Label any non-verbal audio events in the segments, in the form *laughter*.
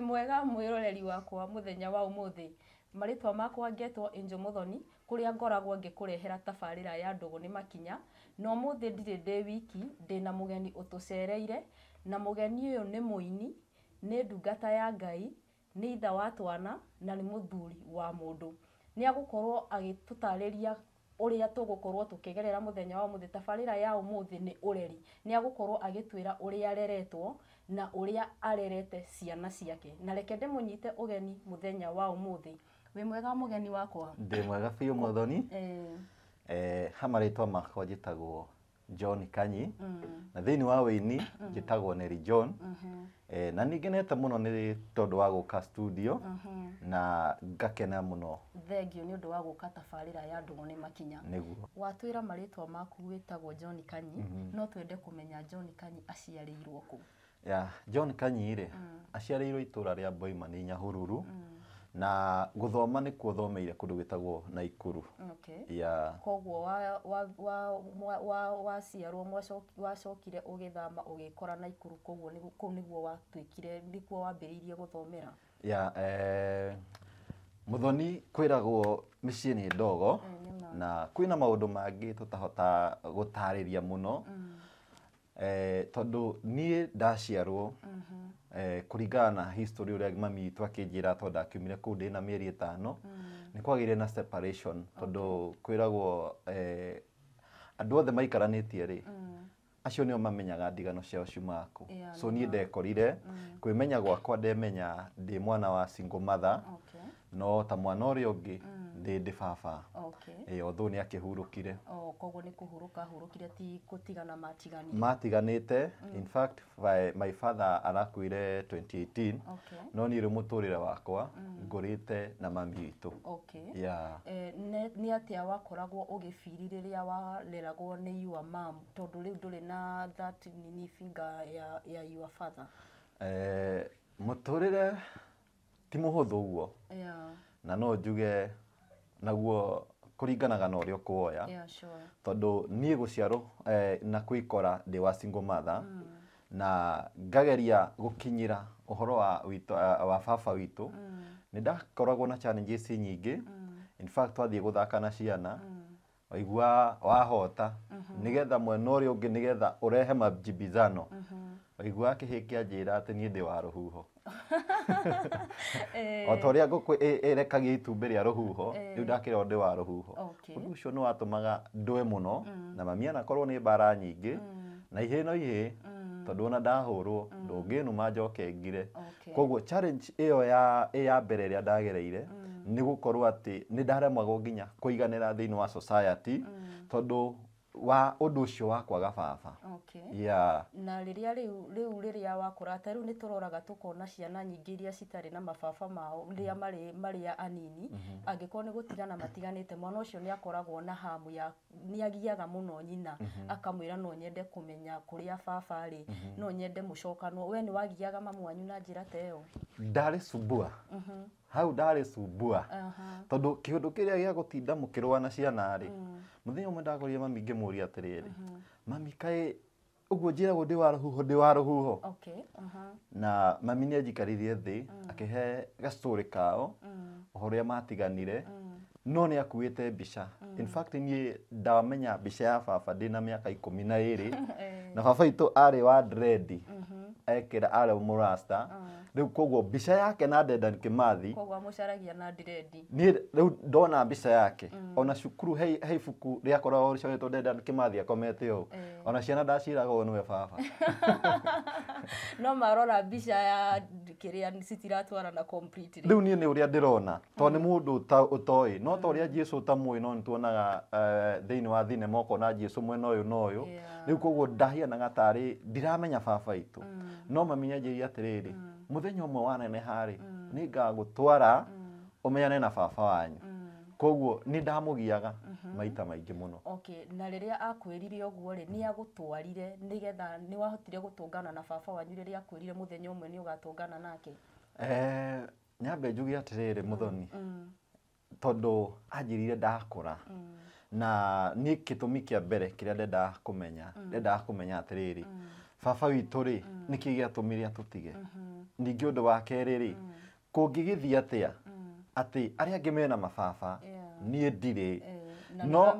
mwega mwiroreri wakwa muthenya wa umuthi maritwa makwa ngetwo Angel muthoni kũrĩa ngoragwo ngikurehera tabarĩra ya ndũgũ ni makinya no muthi ndirĩ ndĩ wiki na mugeni ũtũcereire na mugeni ũyũ ni muini ni ndungata ya Ngai, ni ithe wa twana na ni muthuri wa mũndũ. Nĩagũkorwo agĩtũtarĩria ũrĩa tũgũkorwo tukigerera muthenya wa muthi tabarĩra ya ũmũthĩ nĩ ũreri, nĩagũkorwo agĩtwĩra ũrĩa areretwo na uria arerete ciana ciake na reke ndĩmũnyite ugeni muthenya wa umuthi wĩ mwega mugeni wakwa ndĩ mwega biũ mũthoni *laughs* eh. eh, ha marĩtwa makwa njĩtagwo John Kanyi mm. na thĩinĩ wa wĩini mm. njĩtagwo Neri John mm -hmm. eh, na nĩngenete muno ni tondu wa guka studio -hmm. na ngakena mũno thengio ni ũndũ wa guka tabarĩra ya ndũgũ ni makinya nĩguo watwĩra marĩtwa maku wĩtagwo John Kanyi mm-hmm. no twende kumenya John Kanyi aciarirwo ku ya John Kanyire mm. aciarĩirwo itura rĩa Boima nä Nyahururu mm. na gũthoma nä kuo thomeire kũndũ gwĩtagwo Naikuru koguo waciarwo wacokire ũgĩthama ũgĩkora Naikuru koguo kũu nĩguo watuĩkire nĩkuo wambĩrĩirie gũthomera ya ragwo mä ciä nä ndogo mm, na kwĩna maũndũ mangĩ tũtahotaga gũtarĩria mm Eh, tondå niä ndaciarwo mhm. eh, kå ringana na history å rä a mami njä ra tondå ndakiumire kå u ndä na mä eri ätano mhm. nä kwagä re na tondå kwä ragwo eh, andå othe maikaranä tie rä mm. acio o mamenyaga ndigano ciao ciumaku kå so niä ndekorire mm. kwä menya gwakwa ndemenya ndä mwana wa single mother okay no ta mwana å rä a å ngä nä mm. ndä baba å thå nä akä hurå kire koguo nä kå hurå ka hurå kire ti gå tigana matiganä matiganä te mm. my father arakuä re 2018 no niä rä må tå rä re wakwa mm. ngå rä te na mami witå nä atä a wakoragwo å gä biri rä rä a wareragwo nä yua mam tondå rä u ndå rä na that nini ya, ya your father eh, må tå rä re ti muhuthu guo yeah. na no njuge naguo ringanaga na uria ukuoya yeah, sure. tondu niä gå ciarwo eh, na kwä kora ndä wa single mother mm. na ngageria gå kinyä uhoro wa, wito, eh, wa baba witå mm. nä ndakoragwo na challenges nyingä mm. in fact gå thaka na ciana mm. waigua wahota mm -hmm. nä getha mwena å rä a å ngä nä getha å rehe majibizano mm -hmm. waigua akä hä kä anjä ra atä niä ndä wa rå huho Eh. o ta å rä a ngå kå ä rekagia itumbä rä a rå huho eh. rä u ndakä ra ndä wa rå huho å ndå å cio nä maga ndwe må no na mamianakorwo nä mbara nyingä na ihä no ihä tondå ona ndahå rwo mm. ndå ngä nå ma njoke ngire koguo ä yo ä ya mbere ä rä a ndagereire mm. nä gå korwo atä nä ndaremagwo nginya kå iganä ra thä iniä wa mm. tondå wa undu ucio wa kwaga baba okay. yeah. na riria riu riu riria wakura ta riu nituroraga tukona ciana nyingi iria citari na mababa mao ria mm-hmm. mari maria anini mm -hmm. angikorwo ni gutigana matiganite mwana ucio ni akoragwo na hamu ya ni agiaga muno nyina mm -hmm. akamwira no nyende kumenya kuria baba ri mm -hmm. no nyende mucokano we ni wagiaga mamwanyu wanyu na njira ta iyo ndarä mm -hmm hau ndarä cumbua tondå kä å ndå kä rä a gä a gå tinda må kä rwa na ciana rä må mm. thenya å mwe ndagorire mami ngä må ria atä rä rä mami kaä å guo njä ragwo ndä wa rå huho ndä wa rå huho na mami nä anjikaririe thä mm. akä he gacå rä kao å mm. horo rä a matiganire no nä akuä te mbica niä ndamenya mbica ya baba ndä na mä aka ikå na ä rä *laughs* na baba itå arä wa drendi mm-hmm. ekera arä må rasta rä u koguo mbica yake na dendan kä mathi niä rä u ndona mbica yake mm. ona cukuru he ibuku rä akoragwo rä dendan kä mathi akomete å ona ciana ndaciragwo nä we baba *laughs* no marora mbica ya kä rä a citiratwarana rä u niä nä å rä a ndä rona tondå nä må ndå å toä no ta å mm. rä a jesu ta mwä no nä tuonaga eh, thä inä wa thinema ũkona jesu mwena å yå na å yå rä u koguo ndahianaga tarä ndiramenya baba itå mm. no maminyanjä ria atä rä rä muthenya umwe wanene harä mm. nä twara umenyane mm. na baba wanyu mm. koguo nä ndamugiaga mhm. maita maingä må okay na rä rä a ri å guo rä nä agå twarire nä getha nä wahotire gå na baba wanyu rä rä a akwärire må thenya å mwe nä å gatångana nake eh, nyambe njuge atä rä rä må thoni tondå ndakå ra na ni kä tå mi kä a mbere kä rä a ndendaga kå menya menya atä rä rä baba witå rä mm. nä kä gä atå mä rä a tå tige mm-hmm. ningä å ndå wa kerä rä mm. kå ngä gä thiä atä a mm. atä arä a angä mena mababa niä ndirä eh, no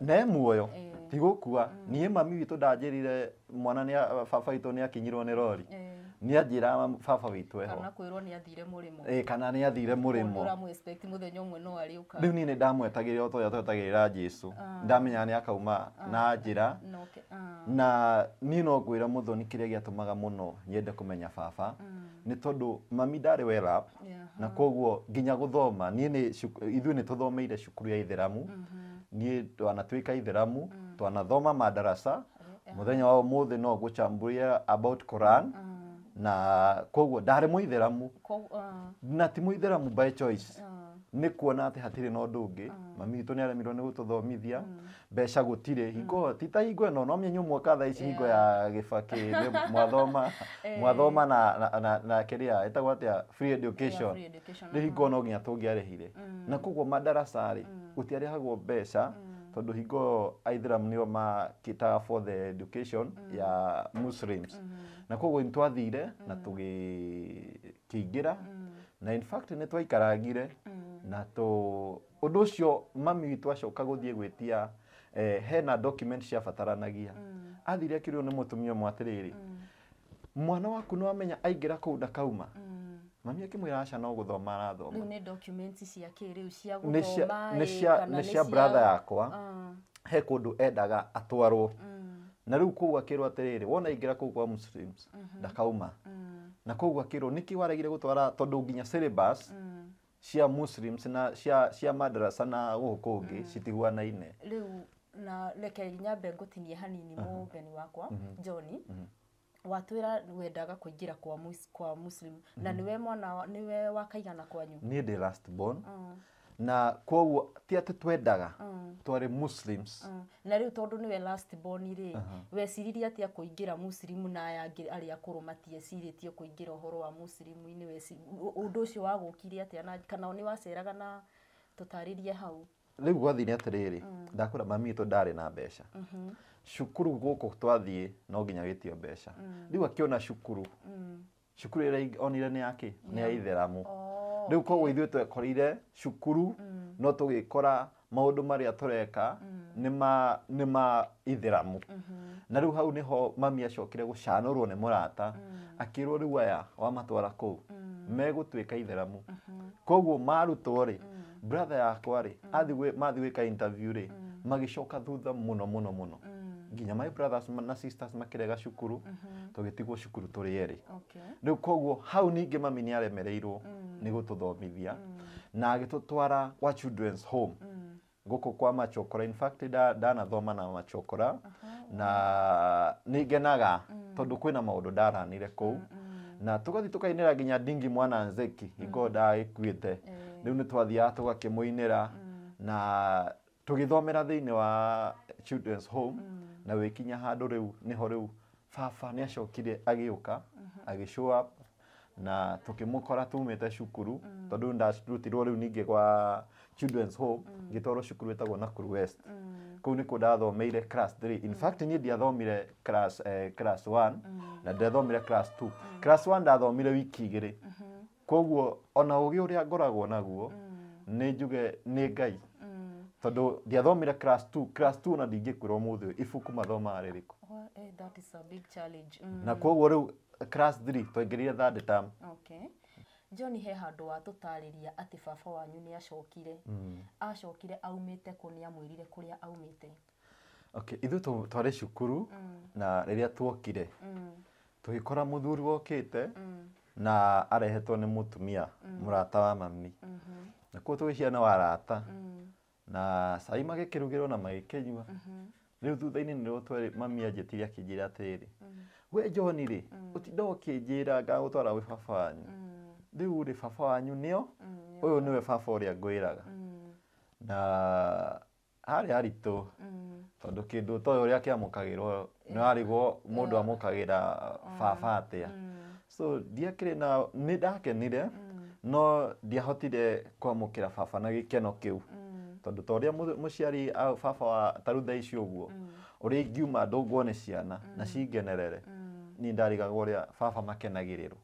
ne muoyo tigå kua niä mami witå ndanjä rire mwana baba witå nä akinyirwo nä rori eh nä anjä baba witå eho kana nä athire må rä mo u niä nä ndamwetagä rä ra å rä ra jesu ah. ndamenyaga nä akauma ah. na njä ra ah. na niä no ngwä ra må thoni kä rä a gä atå maga må no nyende kå menya baba nä tondå mami ndarä werap na koguo nginya gå thoma ithuä nä tå thomeire cukuru ya itheramu mm-hmm. niä twanatuä ka itheramu mm. twanathoma madaraca må thenya wa må thä no ngå cambå about Quran na koguo ndarä må ithäramu uh. na ti må itheramu by choice uh. nä kuona atä hatirä na å ndå å ngä uh. mami nä aremirwo nä gå tå thomithia mbeca gå tirä hingo ti ta hingo ä no no mĩenyu mwaka tha ici hingo ya gä bakä *laughs* mwathoma eh. mwathoma na kä rä a ätagwo atä a rä hingo no nginya tå ngä arä hire mm. na koguo mandaracarä mm. gå tiarä hagwo mbeca mm tondå hingo Aithram nĩo makätaga for the education mm ya Muslims mm-hmm. mm -hmm. na koguo nä twathire mm tå gä mm. na in fact nä twaikarangire mm. na tå å cio mami witå acoka gũthiĩ gwĩtia eh, hena document ciabataranagia mm. athire akĩrĩo nĩ mũtumia ũmwe mm. mwana waku amenya wamenya ra kũu ndakauma mm mami akimwira aca no guthoma arathoma rĩu nĩ documents cia kĩrĩu cia gũthoma nĩ cia brother yakwa ah. he kũndũ endaga atwarwo mm. na riu kũu akĩrwo atĩrĩrĩ wona ingĩra kũu kwa muslims mhm. ndakauma mm. na kũu akĩrwo nĩkĩ waregire gũtwara tondũ nginya syllabus mm. cia muslims na cia cia madarasa na gũkũ kũngĩ citihuanaine rĩu na reke nyambe ngũtinie hanini mũgeni wakwa mhm. John mhm watwira wendaga kuingira kwa mus, kwa muslim mm -hmm. na mhm. niwe mwana niwe wakaigana kwanyu ni ndä last born mm. na koguo ti atä twendaga mm. twarä muslims mm. na rä u tondå nä we last born rä uh -huh. weciririe atä a kå ingä ra na ya arä a kå rå matiecirä kå ingä ra å horo wa muslimu å ndå å cio wagå kire atä kana nä waceraga na tå tarä rie hau rä u gwathiä nä atä rä mm. rä ndakwä ndarä na mbeca mm-hmm. cukuru gå kå twathiä no nginya wä tio mbeca mm. rä u akä ona cukuru mm. cukuru ä rä onire nä yakä nä ya itheramu oh, rä u koguo ithuä twekoreire cukuru no tå gä kora maå ndå marä a tå reka nä ma itheramu mm-hmm. na rä u hau nä ho mami acokire gå ni murata nä må rata akä rwo rä u aya wamatwara kå u megå tuä ka itheramu mm-hmm. koguo marutwo rä brother yakwa rĩ mm. mathiĩ ka interview rĩ mm. magĩcoka thutha mũno mũno no mm. nginya my brothers na sisters makĩrega cukuru mm-hmm. tũgĩtigwo cukuru tũrĩ erĩ u koguo hau ningĩ mami nä aremereirwo nĩ gũtũthomithia na agĩtũtwara kwa children's home gũkũ kwa machokora in fact ndanathoma na machokora na nĩ ngenaga na maå ndå ndaranire u na kainä ra nginya dingi mwana nzeki kuä te mm u ni twathiaga ra mm. na gä thomera wa children's home mm. na wikinya handu riu nä riu baba ni acokire agiuka mm-hmm. agi show up na tukimukora tumite cukuru mm. tondu ndarutirwo riu ningi gwa children's home ngitwarwo cukuru itagwo Nakuru West kuu nä kå ndathomeire class 3 in fact niä ndiathomire class, eh, class 1 na ndathomire class 2 class 1 ndathomire wiki igä rä mm-hmm koguo ona ugi uria ngoragwo naguo mm. ni njuge ni ngai mm. tondu ndiathomire class 2 class 2 na ndingäkwä muthi ibuku mathomaga rä rĩkå eh, mm. na koguo riu class 3 twaingä third term okay. John he handu wa tå ati baba wanyu ni acokire mm. acokire aumite kuni amwirire kuria aumite kå rä a aumä te okay. ithuä twarä cukuru mm. na riria twokire mm. tå gä kora mm na arehetwo nä må tumia må mm. rata wa mami na kuo gä ciana wa rata mm. na cai magä kä rugä rwo na magä kä nyua mm-hmm. rä u thutha-inä nä rwo mami anjä tire akä njä ra atä rä mm. we johni rä å tinda å kä njä ra ngagå twara gwä baba wanyu rä u rä baba wanyu nä o å yå nä we baba å rä a ngwä raga na harä aritå tondå kä ndå ta å yå å rä a kä amå kagä rwo nä warä må ndå amå kagä ra baba atä a so ndiakirä na nä ndakenire mm. no ndiahotire kwamukira baba na gikeno to mm. tondu ta må ciari baba wa tarutha å mm. rä a ingiuma nä ciana na cingenerere ni ndarigaga uria baba makenagiriro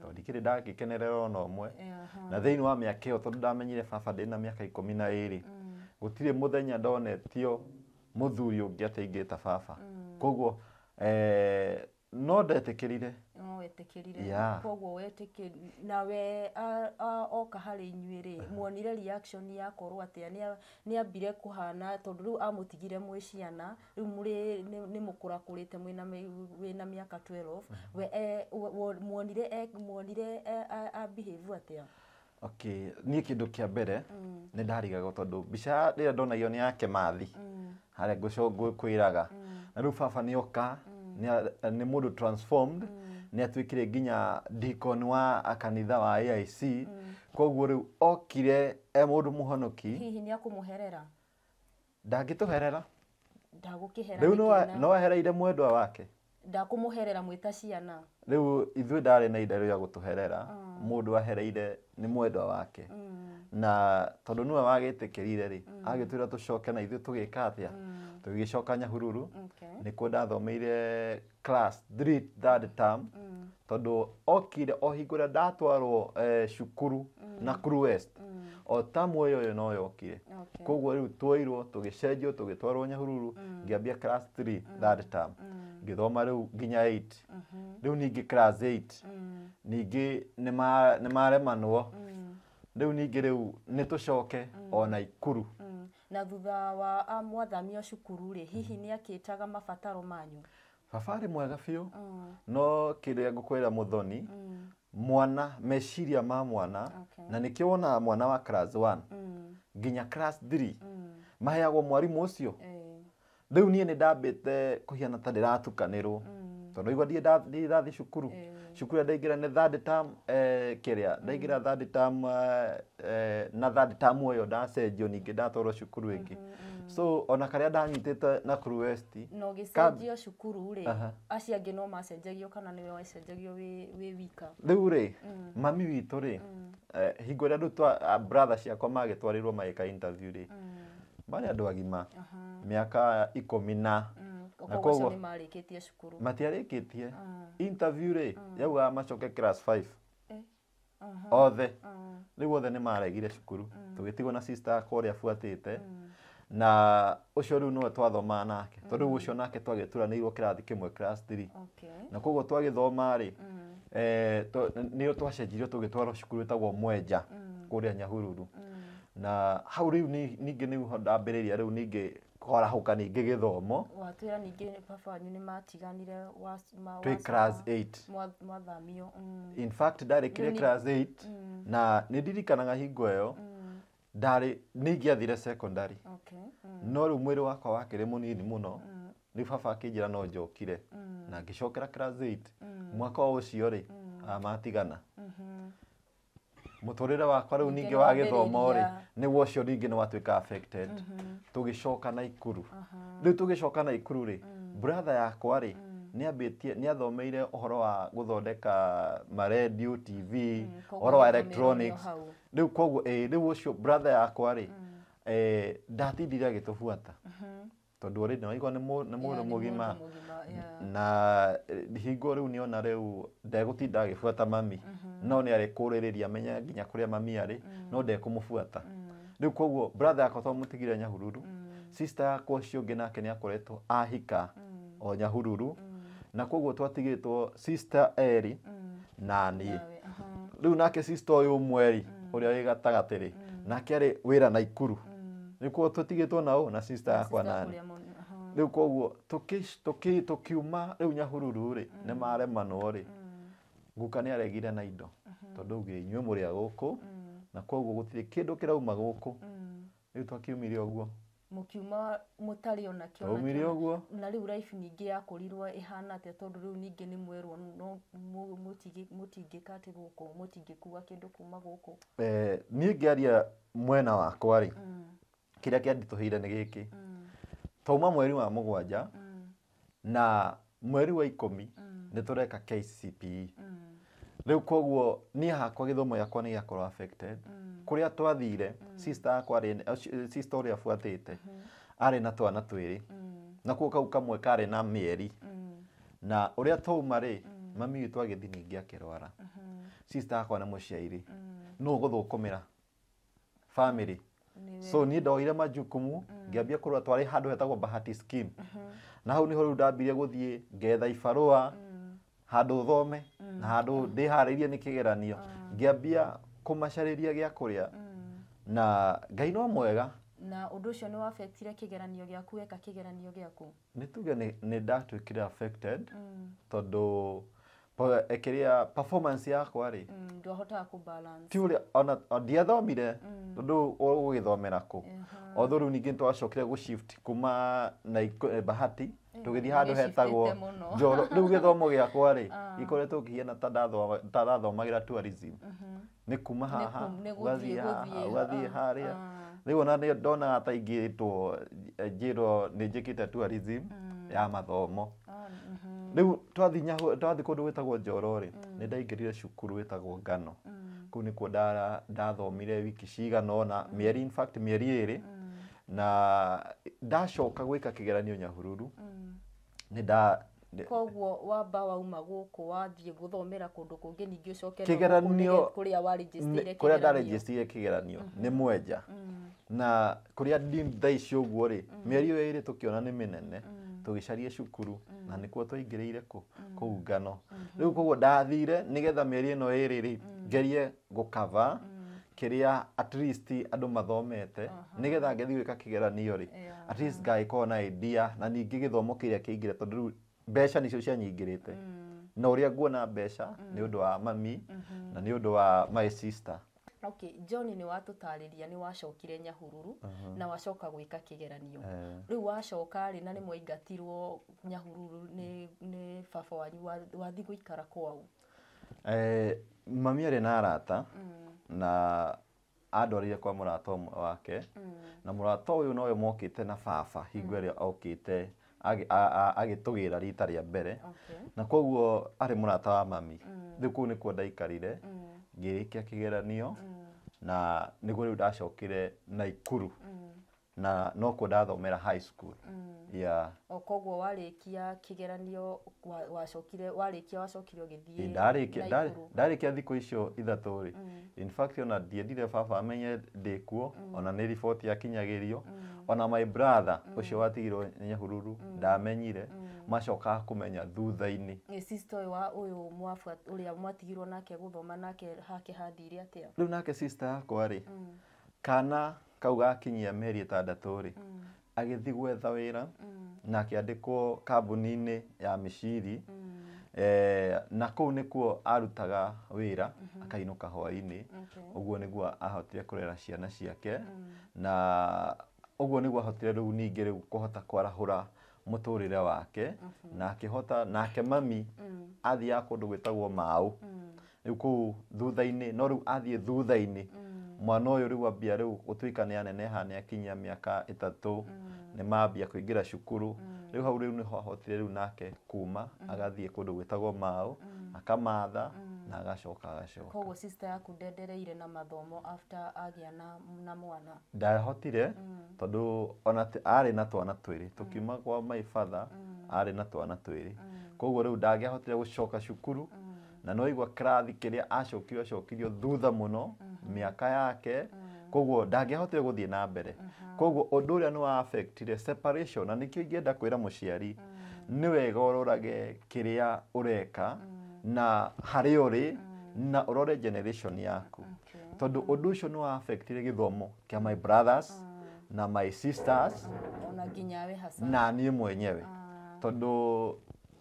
to ndagä kenerera ona mwe na thiini wa ä yo tondå ndamenyire baba ndä na ikå mi na iri gutire muthenya ndonetio muthuri ta baba koguo eh, no rire wetĩkĩrire yeah. koguo na we oka harĩ inyuĩ rĩ uh -huh. muonire reaction yakorwo atĩa ambire kũhana tondũ rĩu amũtigire mwĩ ciana rĩu mũrĩ nĩ mũkũra kũrĩte mwĩna wĩna mĩaka 12 uh -huh. we muonire e, muonire e, a, behave atĩa okay niä kä ndå kä a mbere mm. nä ndarigaga tondå mbica rä ndona a ndonagio yake mathi mm. harä a mm. na rä u baba nä oka nä transformed mm nä atuä re nginya dikon wa kanitha wa aic mm. koguo rä u okire e må ndå må honoki hihi herera ndangä tå herera hera rä u no ahereire mwendwa wake ndakå må herera mwä ta ciana rä u ithuä ndarä na ida rä a gå tå herera ah. må ndå ahereire nä mwendwa wake mm. na tondå nä we wagä tä kä rire rä mm. agä twä ra tå coke na ithuä tå gä ka atä a mm tugicoka nyahururu okay. nĩkuo ndathomeire class third term mm. tondå okire eh, mm. Mm. o hingo ä ndatwarwo cukuru na Kuru West o tamu ä yo yo no yokire koguo rä u twoirwo tå gä cenjio tå gä twarwo nyahururu mm. ngä ambia class third term ngä thoma rä u nginya eight mm-hmm. rä u ningä class eight ningä nä maremanwo rä u ningä rä nä tå coke ona ikuru mm na thutha wa ah, mwathamio cukuru-rĩ hihi mm-hmm. nĩ akĩtaga mabataro manyu baba arĩ mwega biũ mm. no kĩrĩa ngũkwĩra mũthoni mm. mwana meciria ma mwana okay. na nĩkĩo wonaga mwana wa class 1 mm. nginya class 3 mm. maheagwo mwarimũ ũcio rĩu eh. niĩ nĩ ndambĩte kũhiana ta ndĩratukanĩrwo mm tondu aigua ndirathi cukuru eh. cukuru ya ndaingira ni third term eh, kiria mm. ndaingira third term eh, na third term iyo ndacenjio ningi ndatwarwo cukuru ingi mm-hmm, mm-hmm. so ona karia ndanyitite na Kuru West no gicenjio cukuru ri acio angi no macenjagio kana niwe wecenjagio wi wika riu ri mm. mami witu ri mm. hingo ria ndutwa ah, brother ciakwa magitwarirwo magika interview ri marä andå agima mä aka ikå mi na mm kwa koguo marikitie cukuru matiarikitie ah. interview re ah. yauga macoke class 5 eh. othe ah. rĩu othe maregire cukuru mm. tũgĩtigwo na sister yakwa ũrĩa abuatĩte mm. na ũcio rĩu nĩwe twathomaga nake tondũ rĩu mm. ũcio nake twagĩturanĩirwo kĩrathi kĩmwe class 3 na koguo twagĩthoma rĩ eh, nĩ twacenjirio tũgĩtwarwo cukuru ĩtagwo mwenja kũrĩa nyahururu na hau rĩu ningĩ nĩho ndambĩrĩria rĩu ningĩ kwarahukana ingä gä thomo watwä ra ningä baba wanyu nä matiganire twä class 8 mwathamio mm. in fact class 8 mm. na nä ndirikanaga hingo ä yo mm. ndarä nä ingäathire secondary okay. mm. no rä u mwä rä wakwa wakä rä må nini må no mm. rä baba akä njä ra no njokire mm. na ngä cokera class 8 mm. mwaka å cio rä mm. amatigana mm -hmm muturire wakwa riu ningi wa githomo ri ningä nä watuä ni watuika affected tugicoka na ikuru gä tugicoka na ikuru ri brother yakwa ri athomeire å uhoro wa guthondeka maredio tv uhoro wa electronics riu koguo ii riu cio brother yakwa ri ndatindire agitubuata tondå å rä nä nä må ndå må gima na eh, hingo rä u nä ona rä u ndegå tinda agä buata mami mm-hmm. no nä arä kå rä rä ria menya nginya kå rä a mami arä mm. no ndekå må buata mm. rä u koguo bratha yakwa to må tigire nyahururu mm. sister yakwa cio ngä nake nä akoretwo ahika o nyahururu na koguo twatigä two eri na niä rä u nake å yå mweri å rä a wä rä nake arä wä ra naikuru mm nä kuo tå tigä two nao na yakwa nani rä u koguo tũkiuma rä u nyahururu rä mm. nä maremanwo rä mm. guka nä aregire na indo mm-hmm. tondå augä inyuä må rä a gå kå mm. na koguo gå tirä kä ndå kä rauma gå kå rä u twakiumire å guo mukiuma mutarä ona kä onaumire å guo na rä u raibu ningä yakårirwo ĩhana atä tondå rä u ningä nä mwerwo no måtingä ka atä gå kå må tingä kua kä ndå kuma gå kå eh, niä ngä aria mwena wakwa rä kä rä a kĩa nditå hä nä gä kä twauma mweri wa må gwanja mm. na mweri wa ikå mm. nä tå reka KCPE mm. rä u koguo ni hakwa gä thomo gäakwa nä gäakorwo kå rä a twathire yakwa å rä a buatä te arä na twana twä rä nakuo kau kamwe karä na mä eri na å rä a twauma rä mami witå agä thiä ningä akä rwara mm-hmm. yakwa nä må ciairä no gå thå kå mä ra so niä ndoire majukumu mm. ambia kå rora twarä handå hetagwo bahati scheme mm-hmm. na hau nä ho rä u ndambire gå thiä ngetha ibarå mm. handå thome mm. na handå ndä harä irie nä kä geranio ambia kå macarä gä a kå rä a na ngai no mwega na å ndå å cio nä wabetire kä geranio gä aku weka kä geranio gä aku nä tuge nä ndatuä kire tondå ekiria eh, performance yakwa rä mm, ndwahotaga kå å rä ona ndiathomire mm. tondå å gä thomera kå otho rä u ningä nä twacokire gå kuma na eh, bahati tå gä thiä handå hetagwo njoro *laughs* rä u gä thomo gä akwa ah. rä gä koretwo hiana ta ndathomagä ra nä kuma haha ũgathiä haha ũgathiĩ ah, harä a ah. rä u ona ndonaga ta ingä two eh, njä rwo nä njä kä te mm. ya mathomo riu twathi nyahu twathi kundu witagwo nä mm. ndaingä ndaingirire cukuru tagwo ngano mm. nä kuo ndathomire wiki cigana ona mm. mieri in fact mieri iri na ndacoka gwä ka nyahururu geranio nyahururu koguo wamba wauma guku wathiĩ gũthomera kũndũ kũngĩ ningĩ ũcokere kĩgeranio kũrĩa warejestire kũrĩa ndarejestire kĩgeranio mm-hmm. nĩ mwenja na kũrĩa ndi thaa ici ũguo rĩ mĩeri ĩyo ĩrĩ tũkĩona nĩ mĩnene mm carie cukuru mm. na rä ire ku kuu ngano mm-hmm. riu koguo ndathire ä no ä iri ri ngerie kava mm. kä at least andå mathomete nigetha ngethi gwika kigeranio ri at least ngaikorwo na idea na kä githomo kiria tondå rä riu mbeca rä te mm. na a nguona mbeca ni undu wa mami mm-hmm. na ni undu wa my sister okay John tarä ria nä wacokire Nyahururu uh -huh. na wacoka gwĩka kĩgeranio uh -huh. rĩu wacoka rä na nä mwaingatirwo Nyahururu nä baba wanyu wathi ikara kwao eh, mami arä na arata mm. na andwarire kwa mũrata wake mm. na mũrata ũyũ nowe mokĩte na baba hingo mm. ĩrĩa mm. gä ra rita rĩa mbere okay. na koguo må rata wa mami mm. rĩu mm. nä kuo ndaikarire mm ngĩrĩkia kigeranio mm. na nĩguo rĩu ndacokire naikuru mm. na nokuo ndathomera high school mm. ya koguo warĩkia kĩgeranio wacokire kia wacokire ũgĩthiĩ ndarĩkia ndarĩkia thikũ icio ithatũ rĩ in fact ona ndiendire baba amenye ndä kuo ona nä riboti yakinyagĩrio ona my brother cio watigirwo nyahururu ndamenyire mm macokaga kå menya thutha inä sister wa mwatigirwo nake gũthoma nake hake hathire atĩa rĩu nake yakwa rĩ mm. kana kau gakinyia mĩeri ĩtandatũ rä mm. agä thiä gwetha wä ra mm. na akĩandĩkwo kambuni-inĩ ya mĩciri mm. Eh, na nä kuo arutaga wä wĩra mm -hmm. akainũka hwainĩ okay. nä guo ahotire kå rera ciana ciake mm. na nä guo ahotire rä rä u ningä u kå hota kwarahå ra muturire wake mm-hmm. na akihota nake mami mm. athia kundu gwitagwo mau mm. riu kuu thutha-ini no riu athie thutha-ini mm. mwana uyu riu ambia riu gutuika ni ha ni akinyia miaka itatu ni mambia kuingira cukuru riu hau riu niho ahotire riu nake kuma agathie kundu gwitagwo mau akamatha na agacoka agacoka koguo sister yaku ndendereire na mathomo after agia na na mwana ndahotire mm. tondũ ona ari na twana twĩrĩ tũkiuma mm. kwa my father mm. arĩ na twana twĩrĩ mm. koguo rĩu ndangĩahotire gucoka cukuru mm. na no igwa krathi kiria acokirio acokirio thutha muno miaka -hmm. mĩaka yake mm. koguo ndangĩahotire gũthiĩ na mbere mm-hmm. koguo ũndũ ũrĩa nĩ waaffectire separation na nikio ingĩenda kwira muciari ni wega ororage kiria ureka mm na harä å rä na å rore generation yaku okay. tondå å å cio nä waafektire gä thomo kä my brothers mm. na my sisters mm. na niä mwenyewe mm. tondå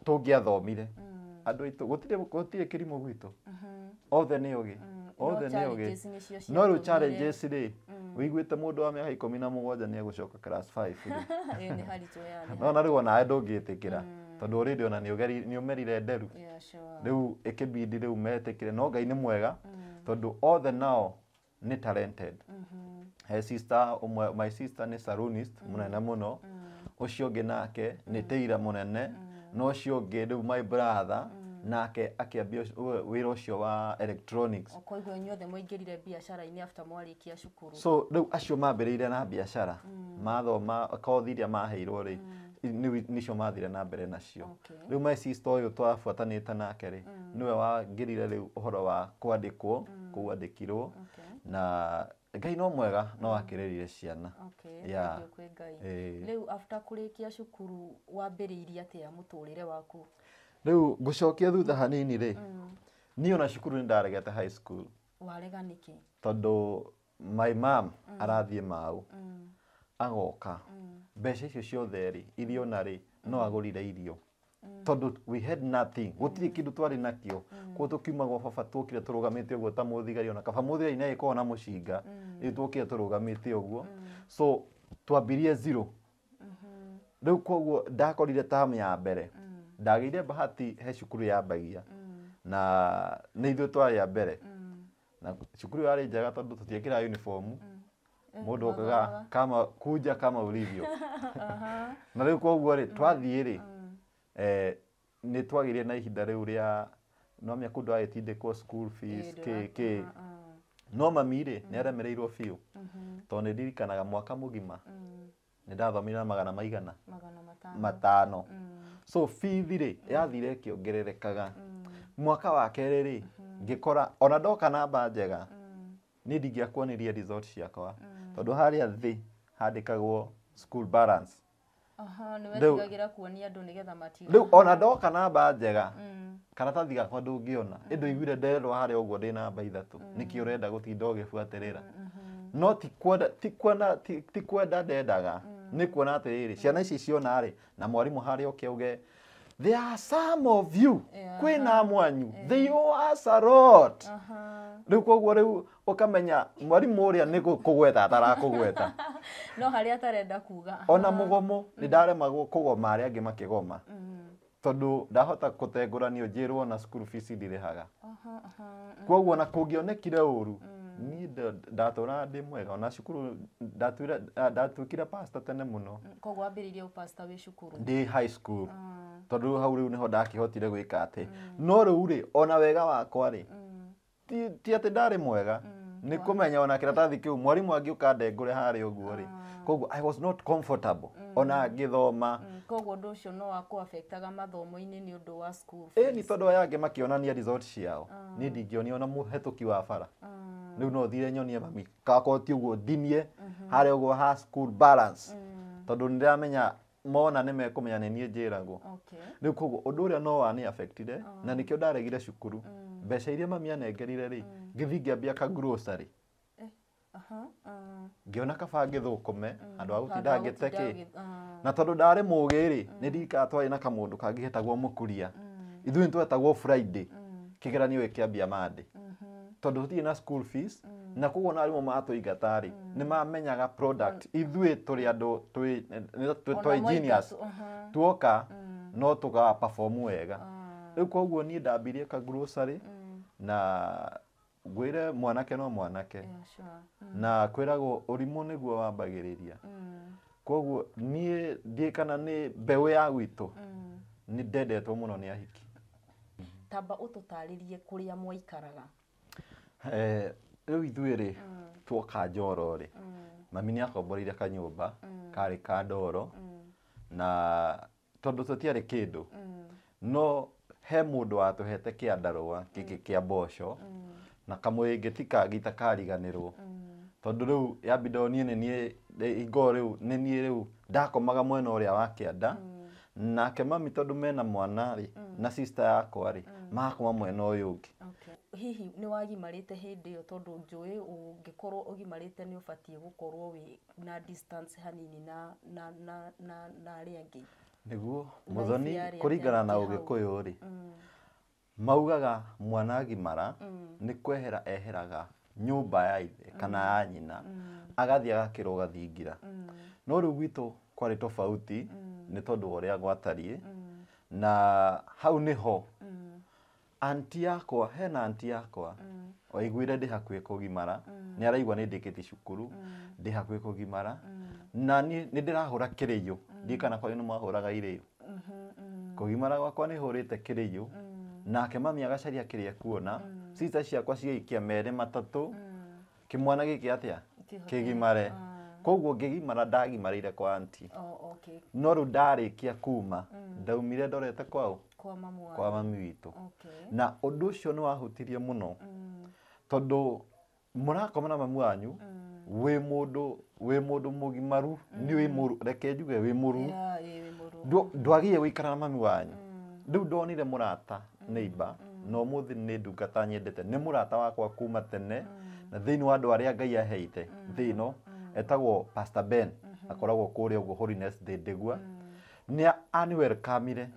tå ngä athomire mm. andå aitå gå tirä kä rimå gwitå mm-hmm. othe nä å gä othe nä å gä no rä u challenges rä wä iguä te må ndå wa mä aka ikå mi na må gwanja nä egå coka no na rä u onawe ndå ngä tä kä ra tondu already ona nä å merire nderu rä u ä kä bindi rä u metä kä re no ngai nä mwega mm. tondå othe nao nä talented mm he sister umwe my sister ni sarunist mm -hmm. munene muno ucio mm. cio å nake ni mm. teira munene no å cio å ngä rä my brother nake akiambia wira ucio wa electronics igwe nyo the moingirire biashara-ini after kia shukuru so riu acio mambiriire na biashara mathoma kothi iria maheirwo ri nicio mathire na mbere nacio riu mecista ũyũ twabuatanĩte nake mm. rire rä u å horo wa kwandĩkwo mm. kirwo na ngai no mwega no wakä mm. ciana rire after kũrĩkia cukuru wambĩrĩirie atĩa waku thutha hanini rä niĩ ona cukuru nä ndaregete high school warega nĩkĩ tondũ my mam arathiĩ mau agoka mbeca icio ciothe rĩ irio na rĩ no agũrire irio tondũ we had nothing gũtirĩ kĩndũ twarĩ nakĩo koguo tũkiuma gwa baba tũkire tũrũgamĩte ũguo ta mũthigari ona kaba mũthigari naĩ korwo na mũcinga rĩu tũkire tũrũgamĩte ũguo so twambirie zero rĩu koguo ndakorire tamu ya mbere ndagĩire bahati he cukuru ya mbagia na nĩ ithuĩ twarĩ a mbere na cukuru yarĩ njega tondũ tũtiekĩra uniform Eh, mundu kaga kama kuja kama ulivyo *laughs* na riu koguo ri mm. twathii ri mm. eh, ni twagire na ihinda riu ria no mia kundu agitindikwo school fees ki ki no mami ri mm. ni aremereirwo biu mm-hmm. tondũ nĩ ndirikanaga mwaka mugima ni ndathomire na magana maigana matano so bithi rĩ yathire ĩkĩongererekaga mwaka wa kerĩ rĩ mm-hmm. ngĩkora ona ndoka namba njega nĩ ndingĩakuonirie result ciakwa tondu haria thi handikagwo school balance kuonia rä u ona ndoka namba njega mm. karatathi gakwa ndå ngä ona ä mm. iguire nderwo harä a å guo ndä namba ithatå mm. nä kä å renda gå tinda å gä buatä rä ra no ti kwenda ndendaga nä kuona atä rä rä ciana ici cionarä na mwarimå harä a å å ge there are some of you kwina uh-huh. mwanyu they are a lot uh-huh. riu koguo riu ukamenya mwarimu uria ni kugweta kugweta *laughs* no hari atarenda kuga mm-hmm. uh-huh, ona mugomo ni ndaremagwo kugoma aria angi makigoma tondu ndahota kutenguranio njirwo na school fees ndirihaga koguo na kungionekire uru mm niä ra ndä mwega ona cukuru ndatuä ah, kire tene må no hmm, koguo rä irie ndä high school ah. tondå hau rä u nä ndakä hotire gwä ka atä hmm. no rä u rä ona wega wakwa rä hmm. ti atä ndarä mwega nä kå menya ona kä ratathi kä u mwarimå angä å kandengå re harä å guo rä Mm. koguo i was not comfortable mm. ona ngithoma mm. koguo ndu ucio no waku affectaga mathomo-ini ni undu wa school fees eh ni tondu ayange makionania result ciao mm. Ah. ni ndingionio na muhetuki wa bara mm. Ah. riu no thire nyonie mami kako ti uguo ndimie mm -hmm. hari uguo ha school balance mm. tondu ndiramenya mona ni mekåmenya nä ni njä ragwo rä u koguo å ndå å rä a no wanä affectire ah. na nikio kä o ndaregire cukuru mm. mbeca iria mami anengerire rä mm. ngä thiä ngä ambia ka grocery Ah. ngĩona kaba ngĩthũkũme mm, andũ a gũtinda ngĩte kĩ ah. na ndarä må gä mm. rä nä ndirikaa twarä na kangä hetagwo må kuria mm. ithuä nä twetagwo friday kĩgeranio gĩkĩambia mandĩ mm-hmm. tondũ tũtirĩ na school fees na koguo na arimũ matũingata rĩ nĩ mamenyaga product ithuĩ tũrĩ andũ twĩ genius tuoka no tå ga wega ah. u koguo niä ndambirie ka na ngwire mwanake no mwanake mm. na kwiragwo urimu niguo wambagiriria mm. koguo nie ndie kana ni mbeũ ya gwitũ mm. ni ndendetwo muno ni ahiki tamba ututaririe kuria mwaikaraga eh, rĩu ithuĩ rĩ mm. tuoka njoro rĩ mm. mami nĩ akomboreire kanyũmba mm. karĩ ka ndoro mm. na tondũ tũtiarĩ kĩndũ mm. no he mundu watuhete kĩandarũa kiki kia mboco mm na kamwe ngitika gitakariganirwo mm. tondu riu yambido nie ni nie ingo riu ni nie riu ndakomaga mwena uria wa kianda mm. nake mami tondu mena mwana ri mm. na sister yakwa ri makoma mwena uyu ngi hihi nä wagimarĩte hĩndĩ ĩyo tondũ njũĩ ũngĩkorwo ũgimarĩte ni ũbatiĩ gukorwo wi na distance hanini na na na na, na arĩa angĩ nĩguo mũthoni kũringana na ũgĩkũyũ ri mm maugaga mwana agimara mm. nä kwehera eheraga mba ya ithe kana ya mm. nyina mm. agathiĩ agakĩra ũgathingira no rĩu gwitũ kwarĩ tofauti nĩ tondũ wa a gwatariä na hau ho anti yakwa hena anti yakwa waiguire ndĩ hakuhĩ gimara nä araigua kä ndĩkĩti cukuru hakuä kå gimara na ra kä rä kĩrĩyũ ndiä kana kwanyu irä mwahũraga mhm, mhm. kå gimara gwakwa kä rä kĩrĩyũ nake mami agacaria kä rä a kuona mm. cita ciakwa cigaikia merä matatå mm. kä mwana gä kä atäa kä gimare koguo mm. ngä gimara ndagimarä rä kwa anti oh, no rä u ndarä kia kuma ndaumire ndorete kwao kwa mami witå na å ndå å cio nä wahutirie må no tondå må rakoma na mami wanyu wä må ndå må gimaru nä wä må reke njuge wä må ru ndwagä ie gå ikara na mami wanyu rä u ndonire må rata Mm. neighbor mm. no muthi ni ndungata nyendete ni murata wakwa kuma tene mm. na thĩinĩ wa andũ arĩa ngai aheite thino etagwo pastor ben mm-hmm. akoragwo kũrĩa ũguo holiness ni anywhere kamire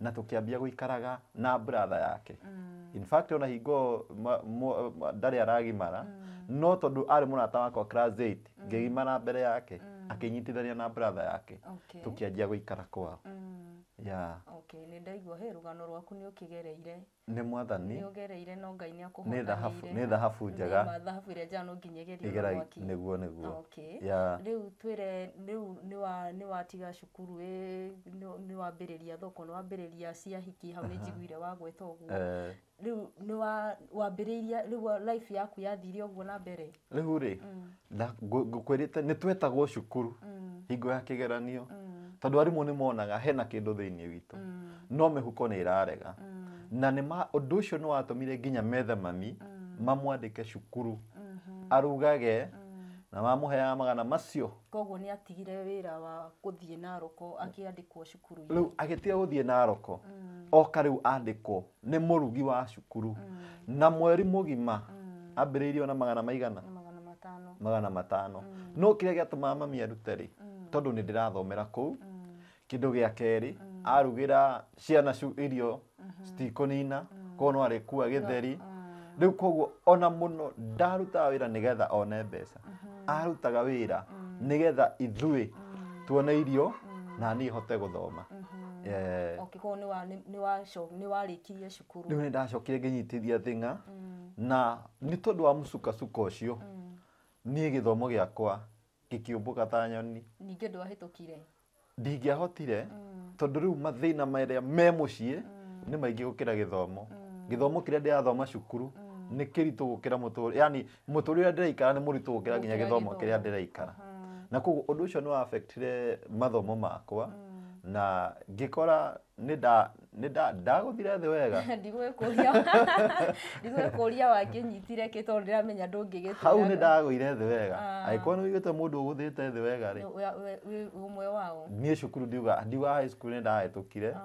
na tukiambia guikaraga na brother yake in fact ona hingo ndarĩ aragimara no tondũ ari murata wakwa class 8 ngĩgimara mbere yake akinyitithania na brother yake tũkĩanjia guikara kwao nä ndaigua hä rå gano rwaku nä å kä gereire nä mwathani nä å gereire no ngai ni akåhotanä nä thahabu njega thahabu ä rä a njega no nginya geria nä guo nä guo rä u twä re rä u nä watiga cukuru nä wambä rä ria thoko nä wambä rä ria hiki hau nä uh-huh. njiguire wa gweta å guo eh. rä u nä wambä rä iria rä life yaku yathire å guo na mbere rä u rä mm. ngå kwä rä te nä twetagwo cukuru mm. hingo ya kä geranio mm tondu arimå nä monaga hena kä ndå thä inä witå mm. no mä huko nä ärarega mm. na å ndå å cio nä watåmire nginya methe mami mm. mamwandä ke cukuru mm-hmm. arugage na na heaga magana macio koguo nä atigire wä ra wa gå thiä naroko akä kwo cukuru agä tiga gå thiä naroko oka rä u andä kwo nä må rugi wa cukuru na mweri må gima ambä rä irio na magana maigana magana matano, no kä rä a gä atå maga mami arute rä tondå nä ndä rathomera kå u mm kindu gä kerä arugä ra ciana irio nina koguo no arä githeri rä u koguo ona må no ndarutaga wä ra nä getha one mbeca arutaga wä ra nä getha ithuä tuone irio na niä hote gå thoma rä u nä ndacokire ngä nyitithia thä ng'a mm. na nä tondå wa må cukacuka å cio mm. niä gä thomo gä akwa gä kä å mbå ka ta nyoni kire ndingĩahotire tondå rä u mathä na marä me må ciä nä maingä gå kä ra gä thomo gä thomo kä rä a cukuru nä kä ritå gå kä ra yani må tå rä re ndäraikara nä må ritå gå kä ra nginya gä thomo kä rä a na koguo å ndå å cio nä mathomo makwa mm. na ngä kora nä nä ndagå thire thä wega *laughs* kå ria wakä *laughs* nyitire kä tondå ndä ramenya ndå ngä gä hau nä ndagå ire thä wega ah. angä korwo nä wigä te må ndå å gå thä te thä wega rä wao niä cukuru ndiuga high school nä ndahetå kire ah.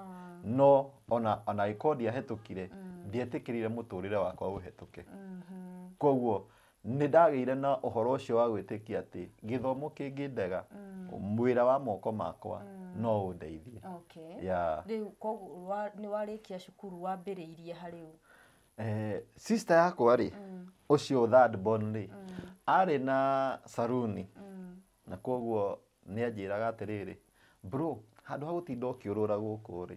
no ona ona angä korwo ndiahetå kire mm. ndietä kä rire må tå rä re wakwa å hetå ke mhm. koguo nä ndagä ire na å horo å cio wa gwä tä kia atä gä thomo kä ngä ndega mm. wä ra wa moko makwa mm no ũndeithie nĩ kia cukuru wambĩrĩirie harĩ u eh, sista yakwa rĩ mm. ũcio third born rĩ mm. arĩ na saruni mm. na koguo nĩ anjĩraga atĩrĩrĩ bro handũ ha ra gå kå rä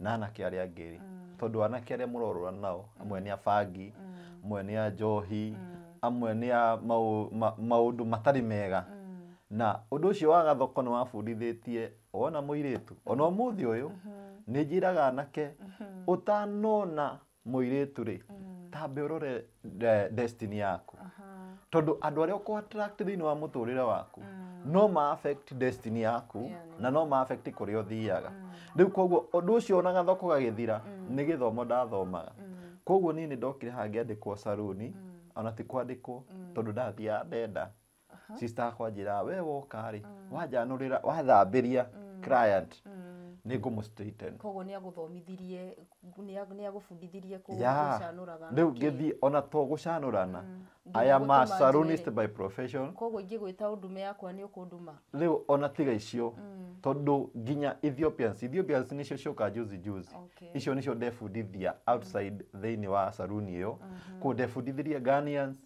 na anake arĩa angĩ rĩ tondå anake arĩa mũrorũra nao amwe nä a bangi amwe nä a njohi amwe nä a ndå matarä mega na å cio wa gathoko wabundithä tie ona mwiritu ona muthi uyu ni njiraga anake utanona mwiritu ri tambe urore destiny yaku tondu andu aria uko attract thiini wa muturire waku no ma affect destiny yaku na no ma affect kuria uthiaga riu koguo undu ucio ona gathoko gagithira mm. ni githomo ndathomaga mm. koguo nii ni dokire ndokire hangiandikwo saruni mm. ona ti kwandikwo tondu ndathiaga ndenda sister akwa njira we woka ri wanjanurira wathambiria mm client mm. nä ngå må koguo nä agå thomithirie nä agå bundithirie rä u ngä thiä ona to gå canå rana koguo ingä gwä ta å ndume yakwa nä å kå nduma rä u ona tiga icio mm. tondå nginya ethiopians ethiopians nä cio cioka juzi juzi okay. icio nä cio ndebundithia mm. outside thä inä wa saruni ä yo mm-hmm. kå ndebundithirie ganians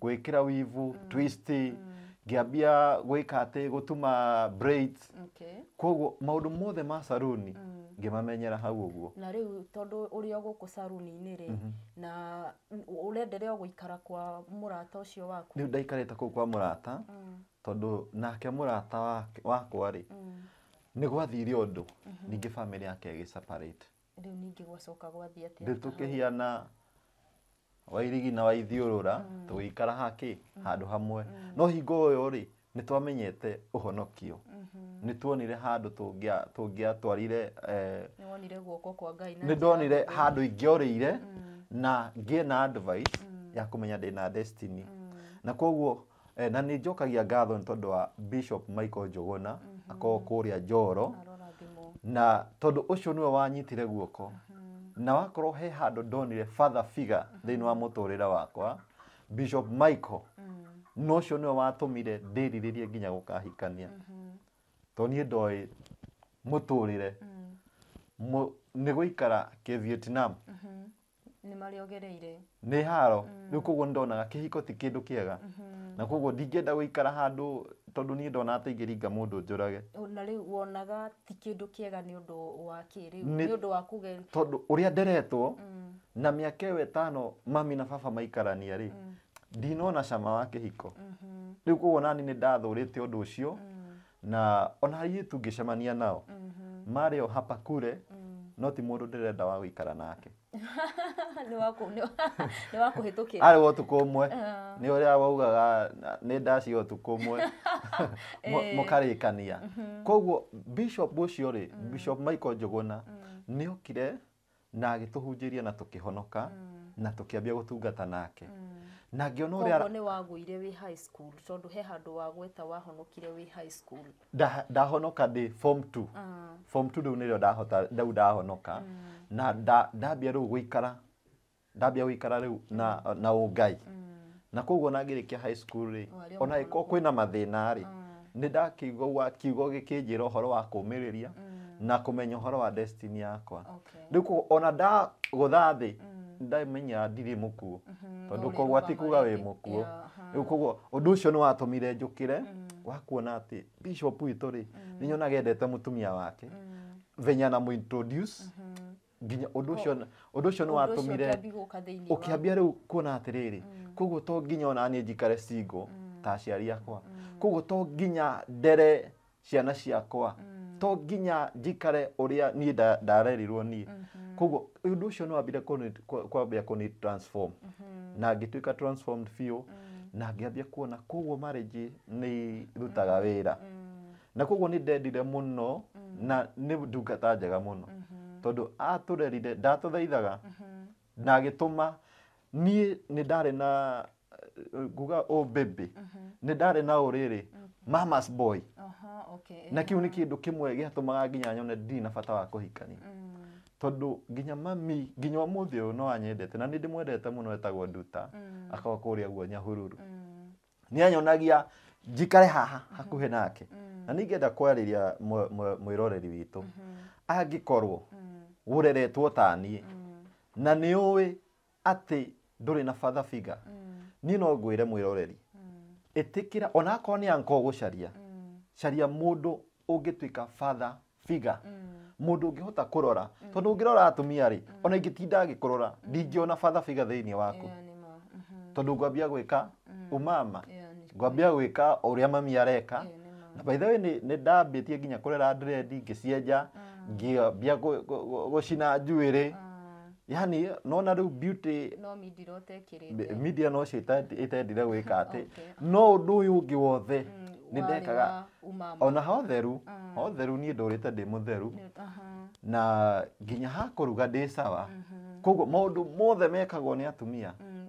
gwä kä ra wivu twisty mm ngĩambia gwĩka ka atä braids okay. koguo ndå mothe ma saruni mm. ngä mamenyera hau guo na rĩu tondũ ũrĩ o gũkũ saruni kå rĩ mm -hmm. na gå ikara kwa mũrata ũcio waku rĩu kå u kwa må mm. tondå nake rata wakwa rä mm. nĩ gwathire ũndũ mm -hmm. ningĩ bamĩrĩ yake ĩgĩ separate rĩu ningĩ gwacoka gwathi atĩ rĩu wa irigi na wa ithiurura mm. tugikara haki mm. handu hamwe mm. no hingo yo ri nä twamenyete å honokio mm-hmm. nä tungia handå tå atwarire nä ndonire handå ingä eh, orä na ngä na advice ya kå menya ndä destiny na koguo eh, na nä njokagia ngatho ni tondå wa bishop michael jogona mm-hmm. akorwo kå rä a njoro na tondå å cio nä we wanyitire guoko mm -hmm na wakorwo he handå ndonire father figure thä inä wa må tå rä re wakwa bishop michael mm. na å cio nä we watå mire ndä rirä rie nginya gå kahikania mm-hmm. to niä ndoä må tå rä re mm. nä gå ikara kä vietnam mm-hmm nä nä haro mm. rä u koguo ndonaga kä hiko ti kä ndå kä ega mm-hmm. na koguo ndingäenda gå ikara handå tondå niä ndona atä ingä ringa må ndå njå rage na rä u wonaga ti kä ndå kä ega nä å ndå wa kä rä u nä å ndå wa kå geria tondå å rä a nderetwo mm. na mä aka ä tano mami na baba maikarania rä mm. ndinona cama wa kä hiko mm-hmm. rä u koguo nani nä ndathå rä te å ndå å cio na ona harä tu ngä cemania nao mm-hmm. marä o hapakure no ti må ndå ndä renda wa gå ikara nake nä wakå hä tå kä arä wa å tukå å mwe nä å rä a waugaga nä ndacia å tukå å mwe *laughs* *laughs* må karä kania mhm. koguo å cio rä mm. michael njågå na mm. nä okire na agä na tũkĩhonoka mm. na tå kä nake mm. na ngĩona ũrĩa koguo nĩ wagũire wĩ high school tondũ he handũ wagweta wahonokire wĩ high school ndahonoka ndĩ form 2 mm. form 2 rĩu nĩrĩo ndahota rĩu ndahonoka mm. na ndambia rĩu gũikara ndambia gũikara rĩu na na ũngai mm. na koguo ona ngĩrĩkia high school rĩ ona ĩkorwo kwĩna mathĩna rĩ mm. nĩ ndakĩigua kiugo gĩkĩnjĩra ũhoro wa kũũmĩrĩria mm na kumenya horo wa destiny yakwa riu okay. ona nda gutha thi mm. ndamenya ndiri mukuo mhm. tondu koguo atikuga wi mukuo riu uh-huh. koguo undu ucio ni watumire njukire mm. wakuona ati bishop witu ri mm. ni nyonaga mutumia wake venya na muintroduce mm-hmm. nginya undu ucio undu ucio ni watumire ukiambia riu kuona atiriri koguo to nginya ona ni njikare single ta aciari akwa koguo to nginya ndere ciana ciakwa mm to nginya njikare uria nie ndarerirwo niä mhm. koguo undu ucio niwambire kwambia kuni transform mhm. na ngituika transformed fiu mhm. na ngiambia kuona koguo marriage ni rutaga ra na koguo ni ndendire muno na ni ndungata njega muno tondu aturerire thaithaga na ma niä ni ndarä na nguga å oh, bb uh-huh. nä ndarä na å rä rä mamas boy uh-huh, na kä u nä kä ndå kä mwe gä atå maga nginya nyone ndiri na bata wa kå hikania mm. tondå nginya mami nginya må thä å yå no anyendete na nä ndä mwendete må no etagwo nduta mm. akawa kå rä a guo nyahururu mm. nä anyonagia njikare haha mm-hmm. hakuhä he nake na nä ingä enda kwarä ria mwä roreri witå mm-hmm. angä korwo å reretwo taniä na nä å ä atä ndå rä na bathabiga niä no re mwä roreri ä tä kä ra ona akorwo nä anko gå caria caria må ndå å ngä tuä ka batha biga må ndå å ngä hota kå rora tondå å ngä rora atumia rä ona ingä tinda agä kå rora mm. ndingä ona batha biga thä inä waku mm-hmm. tondå ngwambia gwä ka mm. umama ngwambia gwä ka å rä a mami areka na baithawe nä ndambä tie nginya kå rera ndä rendi ngä cienja mm. ngä ambia gå cina njuä rä yani nona rä u beauty no media no cio itendire gwä ka atä no å ndå å yå å ngä wothe mm, nä ndekaga ona hotheru hotheru niä ndå rä te ndä må theru mm. na nginya hakå ruga ndä cawa mhm. koguo maå ndå mothe mekagwo nä atumia mm,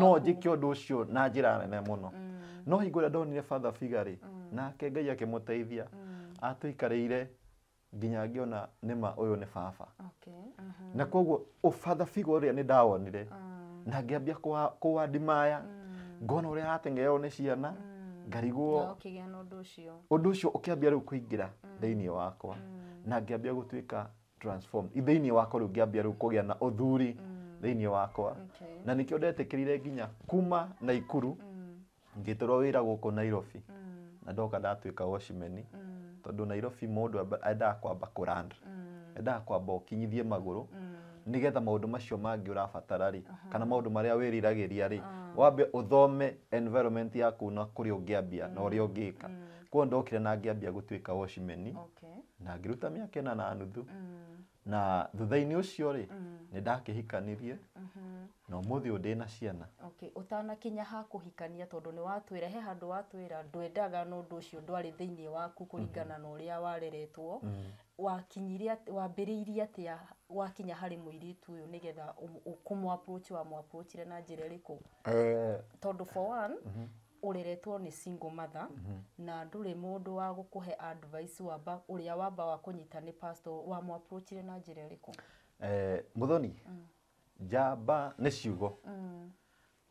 no njä ke å ndå å cio na njä ra nene må no no hingå rä a ndonire father figa rä nake ngai akä må teithia atå ikarä ire nginya ngä ona nä å yå nä baba okay. uh -huh. na koguo å batha bigo å rä a nä ndawonire uh ah. -huh. na ngä ambia kå wandimaya mm. ngona å rä a atengeo nä ciana mm. ngarigwo å ndå å cio å kä ambia rä u kå ingä ra mm. thä inä wakwa na ngä ambia gå tuä ka thä inä wakwa rä u ngä ambia rä u kå gä a na å thuri thä inä wakwa okay. na nä kä o ndetä kä rire nginya kuma na ikuru ngä tå rwo wä ra gå kå nairobi na ndoka ndatuä ka wacimeni mm tondu Nairobi mundu endaga kwamba kũrand mm. endaga kwamba ũkinyithie magũrũ mm. maå ndå macio mangĩ ũrabatara rĩ kana maundu marĩa wĩriragĩria rĩ ah. wambe ũthome environment yaku na kũrĩa ũngĩambia na ũrĩa mm. ũngĩka koguo ndokire na ngĩambia gũtuĩka washimeni na ngĩruta mĩaka ĩna na nuthu na thutha-inĩ ũcio rĩ nĩ ndakĩhikanirie na umuthi undi na ciana okay hakå ha kuhikania tondu ni ra he handu ra ndwendaga no ndu ucio ndwari inä waku ringana mm-hmm. na uria wareretwo mm-hmm. wakinyirie wambiriirie atia wakinya harĩ mũirĩtu ũyũ nĩgetha kũmũ approach wa mũ re na njĩra ĩrĩkũ eh. tondũ for one å mm-hmm. reretwo single mother na ndũrĩ mũndũ wa gũkũhe advice wamba ũrĩa wamba wa kũnyita nĩ pastor wa mũ re na njĩra ĩrĩkũ eh, mũthoni mm njamba nä ciugo mm.